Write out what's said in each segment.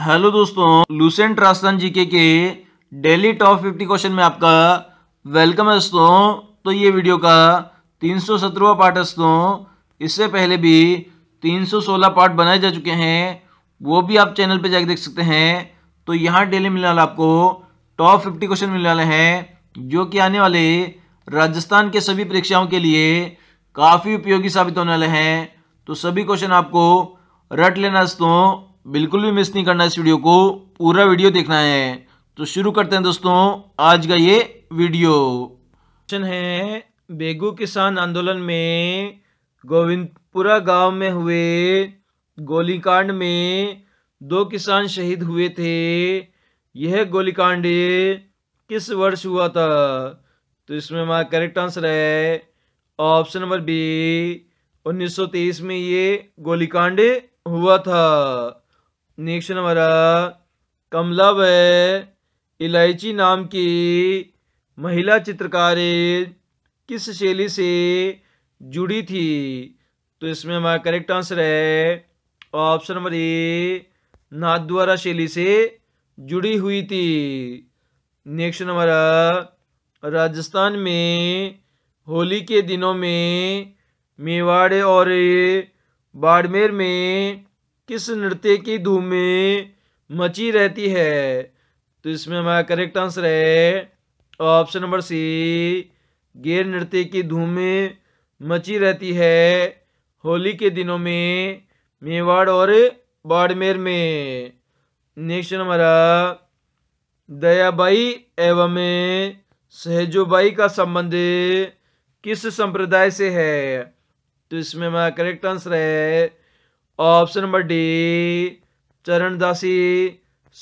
hello दोस्तों Lucent Rajasthan GK के daily top fifty question में आपका वेलकम है दोस्तों तो ये वीडियो का तीन सौ सत्रहवा पार्ट है दोस्तों इससे पहले भी तीन सौ सोलह पार्ट बनाए जा चुके हैं वो भी आप चैनल पे जाके देख सकते हैं तो यहाँ डेली मिलने वाला आपको टॉप फिफ्टी क्वेश्चन मिलने वाले हैं जो कि आने वाले राजस्थान के सभी परीक्षाओं के लिए काफ़ी उपयोगी साबित होने वाले हैं तो सभी क्वेश्चन आपको रट लेना दोस्तों बिल्कुल भी मिस नहीं करना इस वीडियो को पूरा वीडियो देखना है तो शुरू करते हैं दोस्तों आज का ये वीडियो क्वेश्चन है बेगू किसान आंदोलन में गोविंदपुरा गांव में हुए गोलीकांड में दो किसान शहीद हुए थे यह गोलीकांड किस वर्ष हुआ था तो इसमें हमारा करेक्ट आंसर है ऑप्शन नंबर बी 1930 में ये गोलीकांड हुआ था नेक्स्ट हमारा कमला व इलायची नाम की महिला चित्रकारें किस शैली से जुड़ी थी तो इसमें हमारा करेक्ट आंसर है ऑप्शन नंबर ए नाथद्वारा शैली से जुड़ी हुई थी नेक्स्ट हमारा राजस्थान में होली के दिनों में मेवाड़ और बाड़मेर में किस नृत्य की धूम में मची रहती है तो इसमें हमारा करेक्ट आंसर है ऑप्शन नंबर सी गैर नृत्य की धूम मची रहती है होली के दिनों में मेवाड़ और बाड़मेर में नेक्स्ट हमारा दयाबाई एवं सहजोबाई का संबंध किस संप्रदाय से है तो इसमें हमारा करेक्ट आंसर है ऑप्शन नंबर डी चरणदासी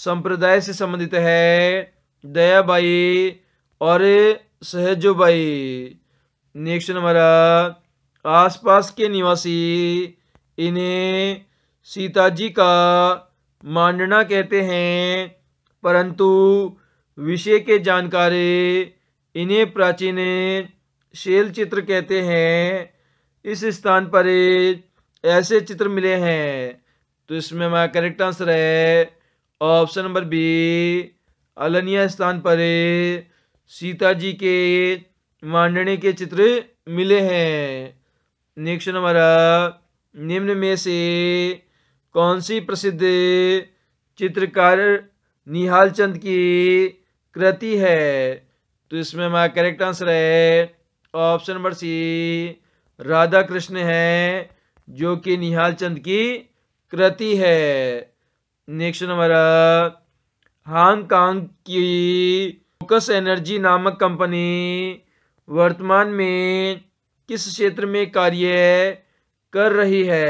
संप्रदाय से संबंधित है दयाबाई और सहजोबाई नेक्स्ट नंबर आसपास के निवासी इन्हें सीता जी का मांडना कहते हैं परंतु विषय के जानकारी इन्हें प्राचीन शैल चित्र कहते हैं इस स्थान पर ऐसे चित्र मिले हैं तो इसमें हमारा करेक्ट आंसर है ऑप्शन नंबर बी अलनिया स्थान पर सीता जी के मांडने के चित्र मिले हैं नेक्स्ट हमारा निम्न में से कौन सी प्रसिद्ध चित्रकार निहाल चंद की कृति है तो इसमें हमारा करेक्ट आंसर है option number C Radha Krishna है जो कि निहाल चंद की कृति है नेक्स्ट नंबर हांगकांग की फोकस एनर्जी नामक कंपनी वर्तमान में किस क्षेत्र में कार्य कर रही है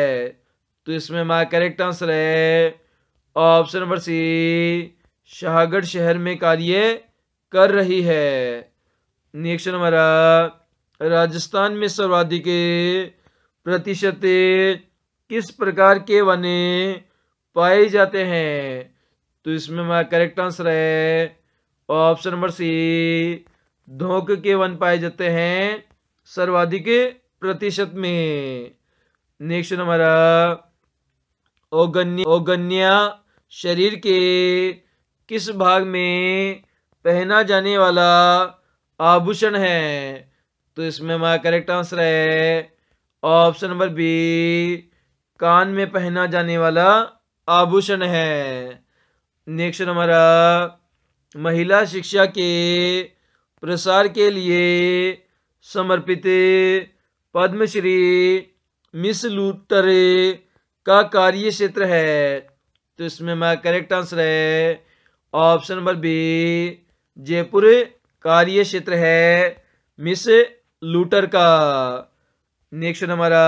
तो इसमें हमारा करेक्ट आंसर है ऑप्शन नंबर सी शाहगढ़ शहर में कार्य कर रही है नेक्स्ट नंबर राजस्थान में सर्वाधिक प्रतिशत किस प्रकार के वने पाए जाते हैं तो इसमें हमारा करेक्ट आंसर है ऑप्शन नंबर सी धोख के वन पाए जाते हैं सर्वाधिक प्रतिशत में नेक्स्ट हमारा ओगन्य ओगन्या शरीर के किस भाग में पहना जाने वाला आभूषण है तो इसमें हमारा करेक्ट आंसर है ऑप्शन नंबर बी कान में पहना जाने वाला आभूषण है नेक्स्ट हमारा महिला शिक्षा के प्रसार के लिए समर्पित पद्मश्री मिस लूटर का कार्य क्षेत्र है तो इसमें मैं करेक्ट आंसर है ऑप्शन नंबर बी जयपुर कार्य क्षेत्र है मिस लूटर का नेक्स्ट हमारा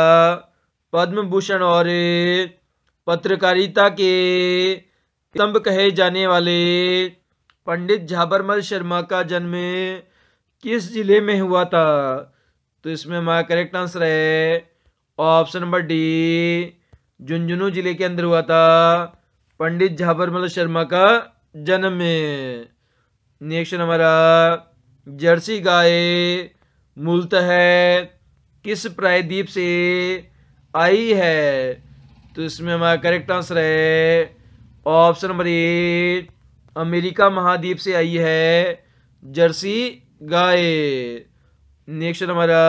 पद्म भूषण और पत्रकारिता के स्तंभ कहे जाने वाले पंडित झाबरमल शर्मा का जन्म किस जिले में हुआ था तो इसमें हमारा करेक्ट आंसर है ऑप्शन नंबर डी झुंझुनू जिले के अंदर हुआ था पंडित झाबरमल शर्मा का जन्म नेक्स्ट हमारा जर्सी गाय है किस प्रायद्वीप से आई है तो इसमें हमारा करेक्ट आंसर है ऑप्शन नंबर ए अमेरिका महाद्वीप से आई है जर्सी गाय नेक्स्ट हमारा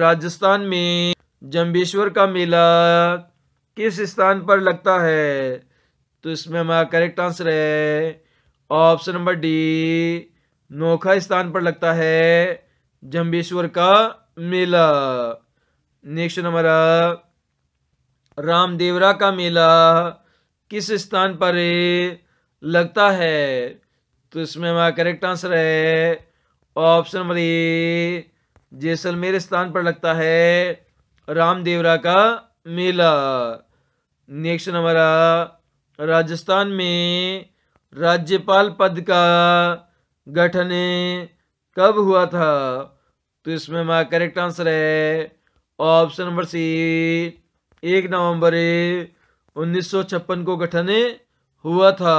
राजस्थान में जम्बेश्वर का मेला किस स्थान पर लगता है तो इसमें हमारा करेक्ट आंसर है ऑप्शन नंबर डी नोखा स्थान पर लगता है जम्बेश्वर का मेला नेक्स्ट हमारा रामदेवरा का मेला किस स्थान पर लगता है तो इसमें हमारा करेक्ट आंसर है ऑप्शन नंबर ए जैसलमेर स्थान पर लगता है रामदेवरा का मेला नेक्स्ट हमारा राजस्थान में राज्यपाल पद का गठन कब हुआ था तो इसमें हमारा करेक्ट आंसर है ऑप्शन नंबर सी एक नवंबर उन्नीस को गठन हुआ था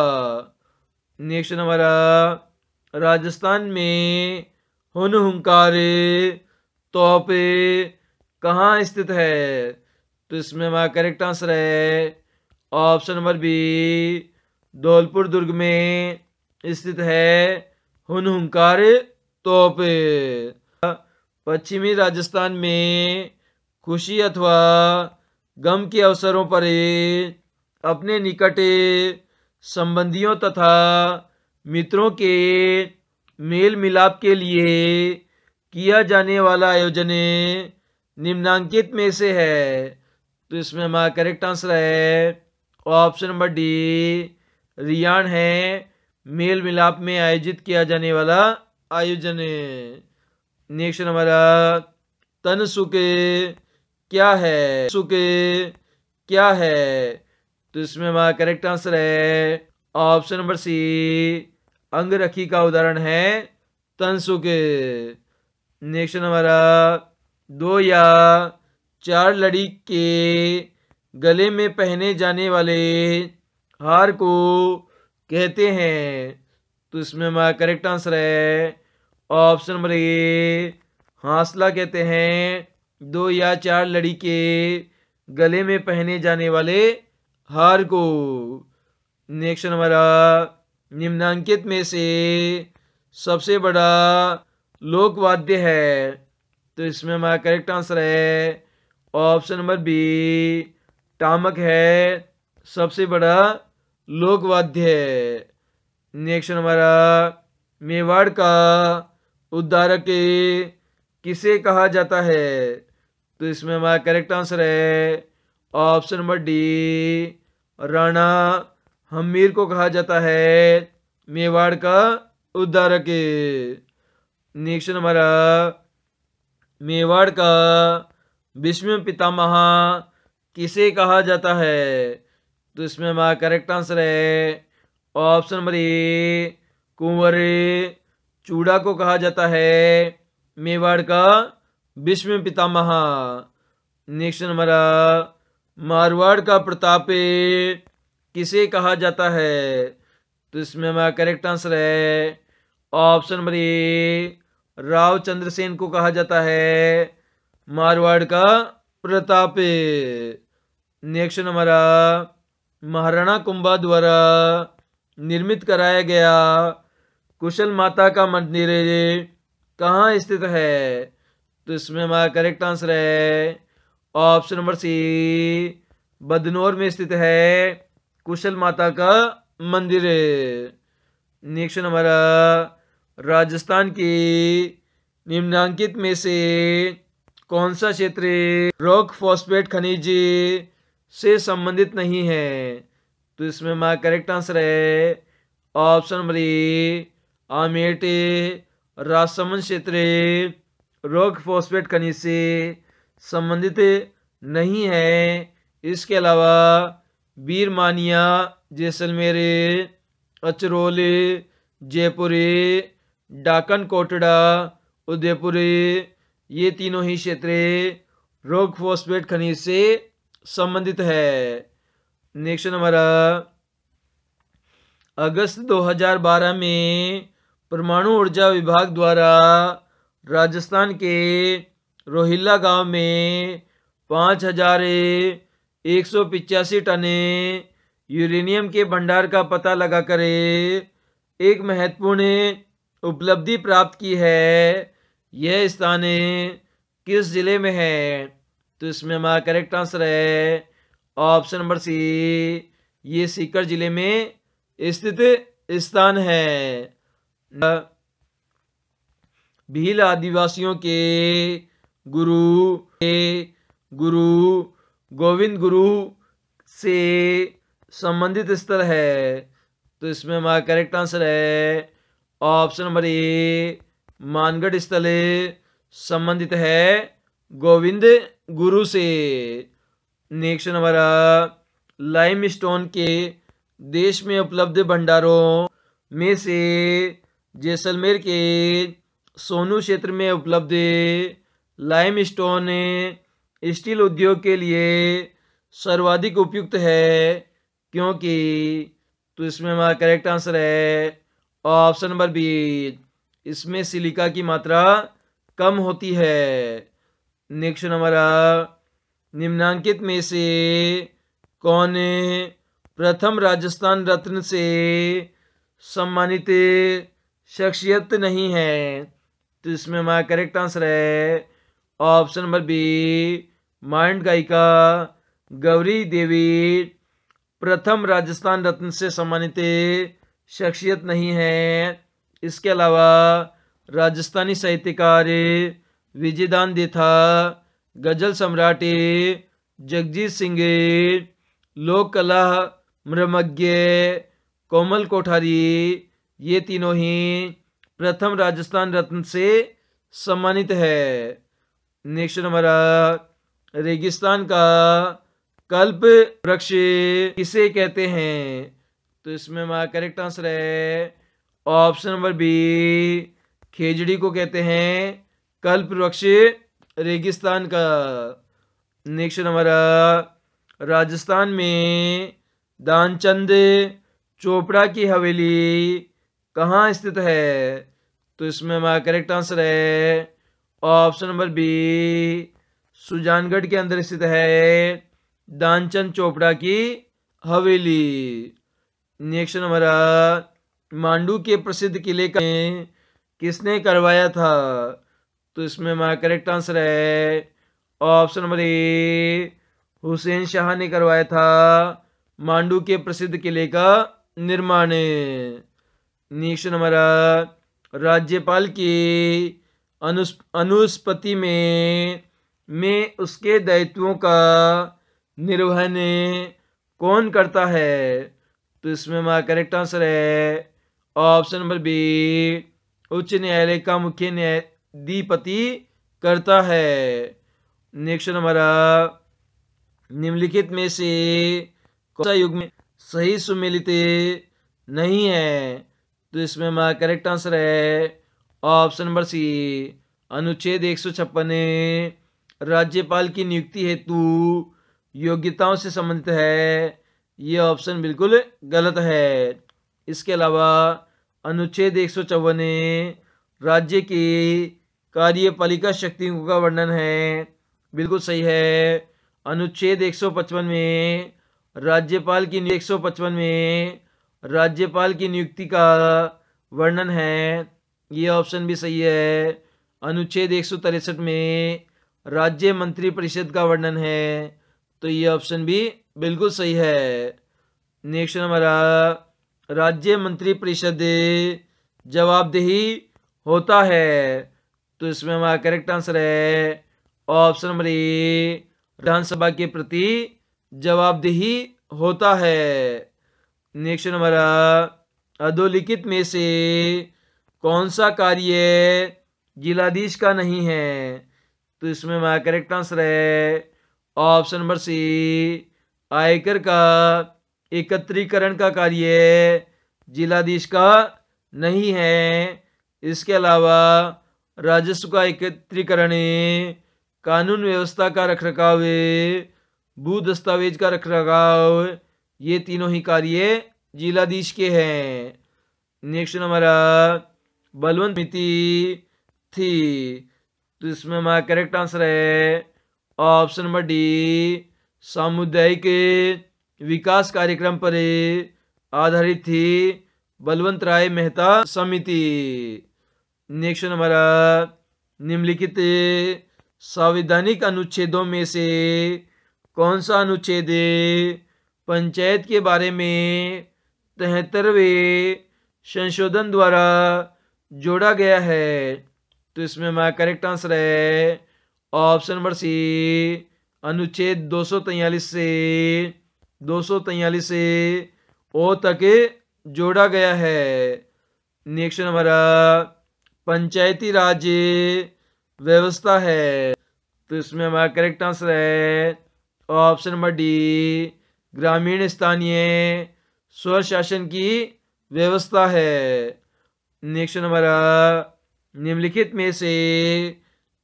नेक्स्ट हमारा राजस्थान में हुन हंकार तोपे कहाँ स्थित है तो इसमें हमारा करेक्ट आंसर है ऑप्शन नंबर बी धौलपुर दुर्ग में स्थित है हुन हंकार तोपे पश्चिमी राजस्थान में खुशी अथवा गम के अवसरों पर अपने निकट संबंधियों तथा मित्रों के मेल मिलाप के लिए किया जाने वाला आयोजन निम्नांकित में से है तो इसमें हमारा करेक्ट आंसर है ऑप्शन नंबर डी रियान है मेल मिलाप में आयोजित किया जाने वाला आयोजन नेक्स्ट हमारा तन सुके क्या है सुके क्या है तो इसमें हमारा करेक्ट आंसर है ऑप्शन नंबर सी अंगरखी का उदाहरण है तन सुके नेक्स्ट हमारा दो या चार लड़ी के गले में पहने जाने वाले हार को कहते हैं तो इसमें हमारा करेक्ट आंसर है ऑप्शन नंबर ए हासला कहते हैं दो या चार लड़ी के गले में पहने जाने वाले हार को नेक्स्ट नंबर निम्नांकित में से सबसे बड़ा लोकवाद्य है तो इसमें हमारा करेक्ट आंसर है ऑप्शन नंबर बी टामक है सबसे बड़ा लोकवाद्य है नेक्स्ट हमारा मेवाड़ का उद्धारक किसे कहा जाता है तो इसमें हमारा करेक्ट आंसर है option number D Rana Hamir को कहा जाता है मेवाड़ का उद्धारक नेक्स्ट हमारा मेवाड़ का विष्णु पितामह किसे कहा जाता है तो इसमें हमारा करेक्ट आंसर है option number A Kunwar Chuda को कहा जाता है मेवाड़ का विश्व पितामह नेक्स्ट हमारा मारवाड़ का प्रताप किसे कहा जाता है तो इसमें हमारा करेक्ट आंसर है option number A Rao Chandrasen को कहा जाता है मारवाड़ का प्रताप नेक्स्ट हमारा महाराणा कुंभा द्वारा निर्मित कराया गया कुशल माता का मंदिर कहाँ स्थित है तो इसमें हमारा करेक्ट आंसर है ऑप्शन नंबर सी बदनौर में स्थित है कुशल माता का मंदिर नेक्स्ट हमारा राजस्थान की निम्नांकित में से कौन सा क्षेत्र रॉक फॉस्फेट खनिज से संबंधित नहीं है तो इसमें हमारा करेक्ट आंसर है ऑप्शन नंबर ए आमेटे राजसमंद क्षेत्र रोग फॉस्फेट खनिज से संबंधित नहीं है इसके अलावा बीरमानिया जैसलमेर अचरोली जयपुरी डाकन कोटड़ा उदयपुरी ये तीनों ही क्षेत्र रोग फॉस्फेट खनिज से संबंधित है नेक्स्ट हमारा अगस्त 2012 में परमाणु ऊर्जा विभाग द्वारा राजस्थान के रोहिल्ला गांव में पाँच हजार एक सौ पिचासी टन यूरेनियम के भंडार का पता लगा कर एक महत्वपूर्ण उपलब्धि प्राप्त की है यह स्थान किस ज़िले में है तो इसमें हमारा करेक्ट आंसर है ऑप्शन नंबर सी ये सीकर ज़िले में स्थित स्थान है भील आदिवासियों के गुरु के गुरु गोविंद गुरु से संबंधित स्थल है तो इसमें हमारा करेक्ट आंसर है ऑप्शन नंबर ए मानगढ़ स्थल संबंधित है गोविंद गुरु से नेक्स्ट नंबर लाइम स्टोन के देश में उपलब्ध भंडारों में से जैसलमेर के सोनू क्षेत्र में उपलब्ध लाइम स्टोन स्टील उद्योग के लिए सर्वाधिक उपयुक्त है क्योंकि तो इसमें हमारा करेक्ट आंसर है ऑप्शन नंबर बी इसमें सिलिका की मात्रा कम होती है नेक्स्ट हमारा निम्नांकित में से कौन प्रथम राजस्थान रत्न से सम्मानित शख्सियत नहीं है तो इसमें हमारा करेक्ट आंसर है ऑप्शन नंबर बी माइंड गायिका गौरी देवी प्रथम राजस्थान रत्न से सम्मानित शख्सियत नहीं है इसके अलावा राजस्थानी साहित्यकार विजयदान देथा गजल सम्राट जगजीत सिंह लोक कला मृमज्ञ कोमल कोठारी ये तीनों ही प्रथम राजस्थान रत्न से सम्मानित है नेक्स्ट नंबर रेगिस्तान का कल्प वृक्ष किसे कहते हैं तो इसमें हमारा करेक्ट आंसर है ऑप्शन नंबर बी खेजड़ी को कहते हैं कल्प वृक्ष रेगिस्तान का नेक्स्ट नंबर राजस्थान में दानचंद चोपड़ा की हवेली कहाँ स्थित है तो इसमें हमारा करेक्ट आंसर है ऑप्शन नंबर बी सुजानगढ़ के अंदर स्थित है दानचंद चोपड़ा की हवेली नेक्स्ट हमारा मांडू के प्रसिद्ध किले का किसने करवाया था तो इसमें हमारा करेक्ट आंसर है option number A Hussain Shah ने करवाया था मांडू के प्रसिद्ध किले का निर्माण नेक्स्ट हमारा राज्यपाल की अनुस्पति में में उसके दायित्वों का निर्वहन कौन करता है तो इसमें हमारा करेक्ट आंसर है ऑप्शन नंबर बी उच्च न्यायालय का मुख्य न्यायाधिपति करता है नेक्स्ट हमारा निम्नलिखित में से कौन सा युग में सही सुमेलित नहीं है तो इसमें हमारा करेक्ट आंसर है ऑप्शन नंबर सी अनुच्छेद एक सौ छप्पन राज्यपाल की नियुक्ति हेतु योग्यताओं से संबंधित है ये ऑप्शन बिल्कुल गलत है इसके अलावा अनुच्छेद एक सौ चौवन राज्य की कार्यपालिका शक्तियों का वर्णन है बिल्कुल सही है अनुच्छेद एक सौ पचपन में राज्यपाल की एक सौ पचपन में राज्यपाल की नियुक्ति का वर्णन है ये ऑप्शन भी सही है अनुच्छेद एक में राज्य मंत्री परिषद का वर्णन है तो ये ऑप्शन भी बिल्कुल सही है नेक्स्ट हमारा राज्य मंत्री परिषद जवाबदेही होता है तो इसमें हमारा करेक्ट आंसर है ऑप्शन नंबर ए विधानसभा के प्रति जवाबदेही होता है नेक्स्ट हमारा अधोलिखित में से कौन सा कार्य जिलाधीश का नहीं है तो इसमें हमारा करेक्ट आंसर है ऑप्शन नंबर सी आयकर का एकत्रीकरण का कार्य जिलाधीश का नहीं है इसके अलावा राजस्व का एकत्रीकरण कानून व्यवस्था का रखरखाव भू दस्तावेज का रखरखाव ये तीनों ही कार्य जिलाधीश के हैं नेक्स्ट नंबर बलवंत मिति थी तो इसमें हमारा करेक्ट आंसर है ऑप्शन नंबर डी सामुदायिक विकास कार्यक्रम पर आधारित थी बलवंत राय मेहता समिति नेक्स्ट नंबर निम्नलिखित संवैधानिक अनुच्छेदों में से कौन सा अनुच्छेद पंचायत के बारे में तिहत्तरवे संशोधन द्वारा जोड़ा गया है तो इसमें हमारा करेक्ट आंसर है ऑप्शन नंबर सी अनुच्छेद दो से दो से ओ तक जोड़ा गया है नेक्स्ट हमारा पंचायती राज व्यवस्था है तो इसमें हमारा करेक्ट आंसर है ऑप्शन नंबर डी ग्रामीण स्थानीय स्वशासन की व्यवस्था है नेक्स्ट नंबर निम्नलिखित में से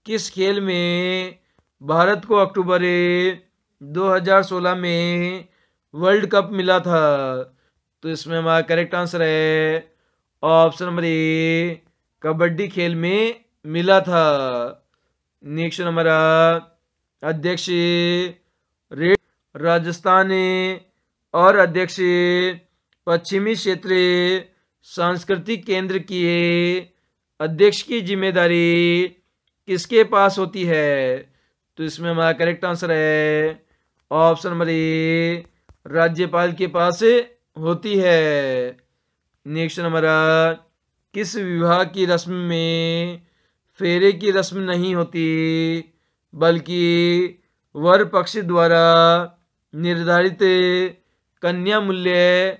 किस खेल में भारत को अक्टूबर 2016 में वर्ल्ड कप मिला था तो इसमें हमारा करेक्ट आंसर है ऑप्शन नंबर ए कबड्डी खेल में मिला था नेक्स्ट नंबर अध्यक्ष रेड राजस्थानी और अध्यक्ष पश्चिमी क्षेत्रीय सांस्कृतिक केंद्र की अध्यक्ष की जिम्मेदारी किसके पास होती है तो इसमें हमारा करेक्ट आंसर है ऑप्शन नंबर ए राज्यपाल के पास होती है नेक्स्ट हमारा किस विवाह की रस्म में फेरे की रस्म नहीं होती बल्कि वर पक्ष द्वारा निर्धारित कन्या मूल्य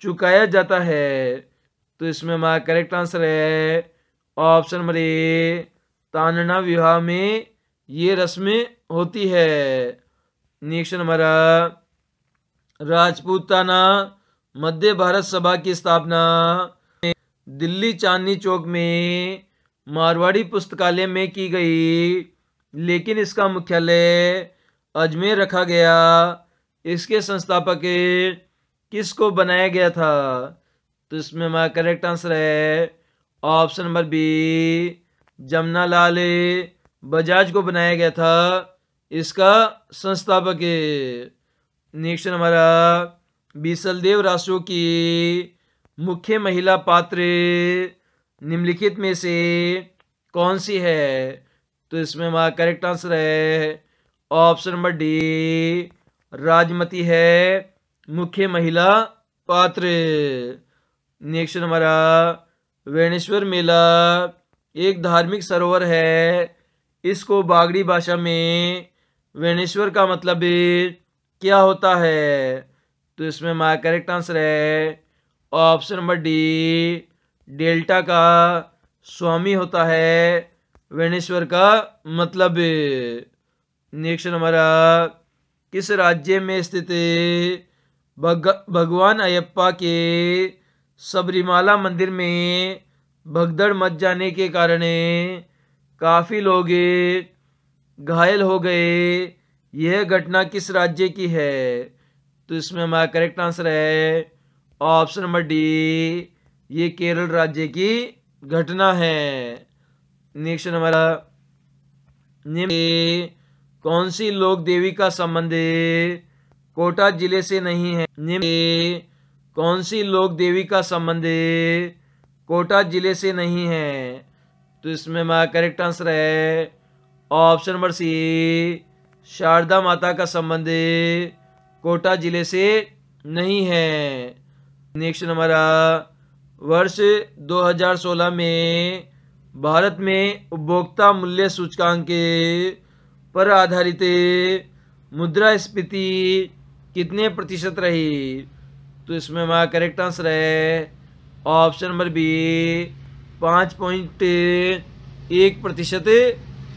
चुकाया जाता है तो इसमें हमारा करेक्ट आंसर है ऑप्शन नंबर ए तानना विवाह में ये रस्में होती है नेक्स्ट हमारा राजपूताना मध्य भारत सभा की स्थापना दिल्ली चांदनी चौक में मारवाड़ी पुस्तकालय में की गई लेकिन इसका मुख्यालय अजमेर रखा गया इसके संस्थापक किसको बनाया गया था तो इसमें हमारा करेक्ट आंसर है option number B Jamuna Lal Bajaj को बनाया गया था इसका संस्थापक नेक्स्ट हमारा देव राशो की मुख्य महिला पात्र निम्नलिखित में से कौन सी है तो इसमें हमारा करेक्ट आंसर है ऑप्शन नंबर डी राजमती है मुख्य महिला पात्र नेक्स्ट हमारा वेणेश्वर मेला एक धार्मिक सरोवर है इसको बागड़ी भाषा में वेणेश्वर का मतलब क्या होता है तो इसमें माया करेक्ट आंसर है ऑप्शन नंबर डी डेल्टा का स्वामी होता है वेणेश्वर का मतलब नेक्स्ट हमारा किस राज्य में स्थित भगवान अयप्पा के सबरीमाला मंदिर में भगदड़ मच जाने के कारण काफ़ी लोग घायल हो गए यह घटना किस राज्य की है तो इसमें हमारा करेक्ट आंसर है ऑप्शन नंबर डी ये केरल राज्य की घटना है नेक्स्ट हमारा निम्न कौन सी लोक देवी का संबंध कोटा जिले से नहीं है निम्न कौन सी लोक देवी का संबंध कोटा जिले से नहीं है तो इसमें हमारा करेक्ट आंसर है option number C Sharda Mata का संबंध कोटा जिले से नहीं है नेक्स्ट हमारा वर्ष 2016 में भारत में उपभोक्ता मूल्य सूचकांक पर आधारित मुद्रास्फीति कितने प्रतिशत रही तो इसमें हमारा करेक्ट आंसर है ऑप्शन नंबर बी पाँच पॉइंट एक प्रतिशत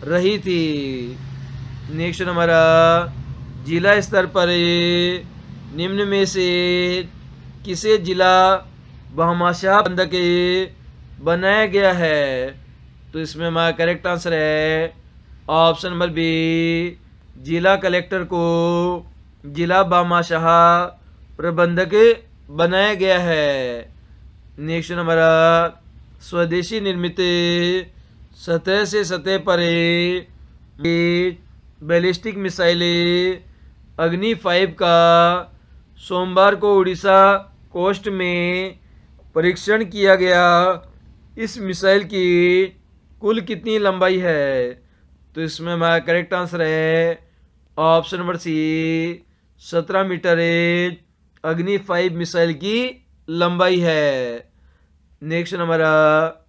रही थी नेक्स्ट हमारा जिला स्तर पर निम्न में से किसे जिला बहमाशाह बंधक बनाया गया है तो इसमें हमारा करेक्ट आंसर है ऑप्शन नंबर बी जिला कलेक्टर को जिला बामाशाह प्रबंधक बनाया गया है नेक्स्ट नंबर स्वदेशी निर्मित सतह से सतह पर बैलिस्टिक मिसाइलें अग्नि फाइव का सोमवार को उड़ीसा कोस्ट में परीक्षण किया गया इस मिसाइल की कुल कितनी लंबाई है तो इसमें हमारा करेक्ट आंसर है ऑप्शन नंबर सी सत्रह metre as Agni five missile की लंबाई है नेक्स्ट हमारा